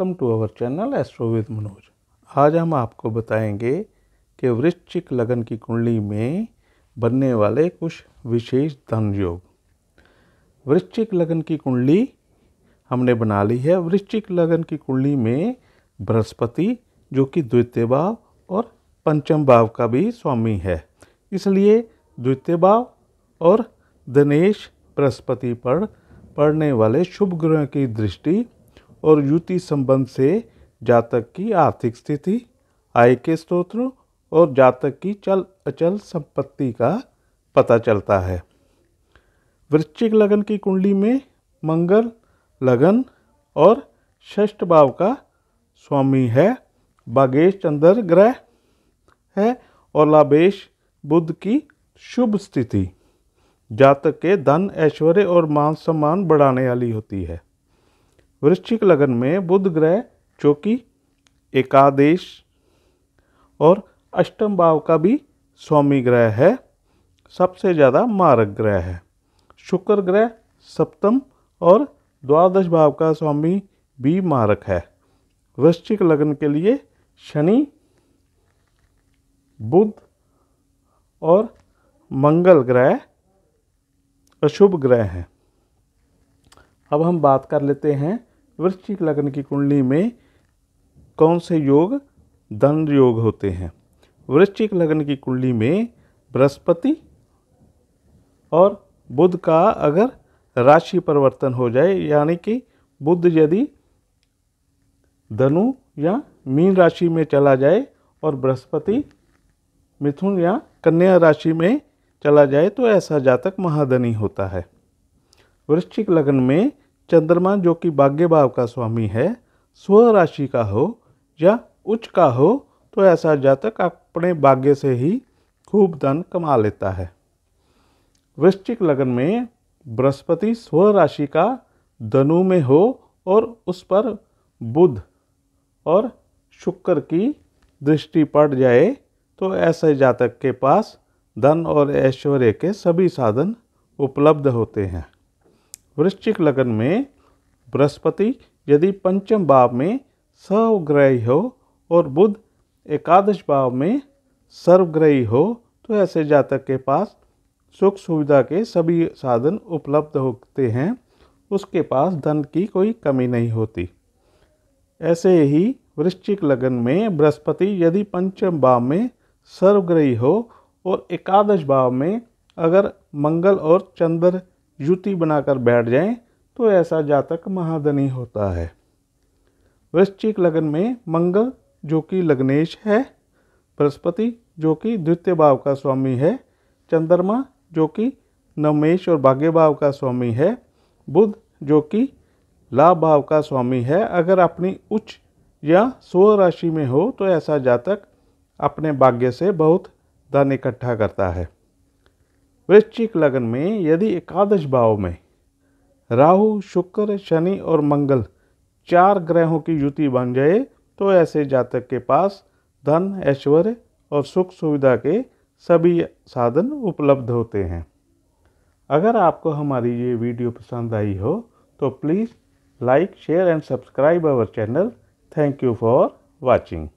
welcome to our channel astro with Manoj आज हम आपको बताएंगे कि वृश्चिक लगन की कुंडली में बनने वाले कुछ विशेष धन योग वृश्चिक लगन की कुंडली हमने बना ली है वृश्चिक लगन की कुंडली में बृहस्पति जो कि द्वितीय भाव और पंचम भाव का भी स्वामी है इसलिए द्वितीय भाव और दिनेश बृहस्पति पर पढ़ने वाले शुभ ग्रह की दृष्टि और युति संबंध से जातक की आर्थिक स्थिति आय के स्रोतों और जातक की चल अचल संपत्ति का पता चलता है वृश्चिक लगन की कुंडली में मंगल लगन और षष्ठ भाव का स्वामी है बागेश चंद्र ग्रह है और लाभेश बुद्ध की शुभ स्थिति जातक के धन ऐश्वर्य और मान सम्मान बढ़ाने वाली होती है वृश्चिक लगन में बुध ग्रह चौकी एकादेश और अष्टम भाव का भी स्वामी ग्रह है सबसे ज़्यादा मारक ग्रह है शुक्र ग्रह सप्तम और द्वादश भाव का स्वामी भी मारक है वृश्चिक लग्न के लिए शनि बुध और मंगल ग्रह अशुभ ग्रह हैं अब हम बात कर लेते हैं वृश्चिक लग्न की कुंडली में कौन से योग धन योग होते हैं वृश्चिक लग्न की कुंडली में बृहस्पति और बुध का अगर राशि परिवर्तन हो जाए यानी कि बुध यदि धनु या मीन राशि में चला जाए और बृहस्पति मिथुन या कन्या राशि में चला जाए तो ऐसा जातक महाधनी होता है वृश्चिक लग्न में चंद्रमा जो कि भाग्य भाव का स्वामी है स्व राशि का हो या उच्च का हो तो ऐसा जातक अपने भाग्य से ही खूब धन कमा लेता है वृश्चिक लगन में बृहस्पति स्व राशि का धनु में हो और उस पर बुध और शुक्र की दृष्टि पड़ जाए तो ऐसे जातक के पास धन और ऐश्वर्य के सभी साधन उपलब्ध होते हैं वृश्चिक लगन में बृहस्पति यदि पंचम भाव में सवग्रही हो और बुध एकादश भाव में सर्वग्रही हो तो ऐसे जातक के पास सुख सुविधा के सभी साधन उपलब्ध होते हैं उसके पास धन की कोई कमी नहीं होती ऐसे ही वृश्चिक लगन में बृहस्पति यदि पंचम भाव में सर्वग्रही हो और एकादश भाव में अगर मंगल और चंद्र युति बनाकर बैठ जाएं तो ऐसा जातक महाधनी होता है वृश्चिक लग्न में मंगल जो कि लग्नेश है बृहस्पति जो कि द्वितीय भाव का स्वामी है चंद्रमा जो कि नवमेश और भाग्य भाव का स्वामी है बुध जो कि लाभ भाव का स्वामी है अगर अपनी उच्च या सो राशि में हो तो ऐसा जातक अपने भाग्य से बहुत धन इकट्ठा करता है वृश्चिक लग्न में यदि एकादश भाव में राहु शुक्र शनि और मंगल चार ग्रहों की युति बन जाए तो ऐसे जातक के पास धन ऐश्वर्य और सुख सुविधा के सभी साधन उपलब्ध होते हैं अगर आपको हमारी ये वीडियो पसंद आई हो तो please like share and subscribe our channel thank you for watching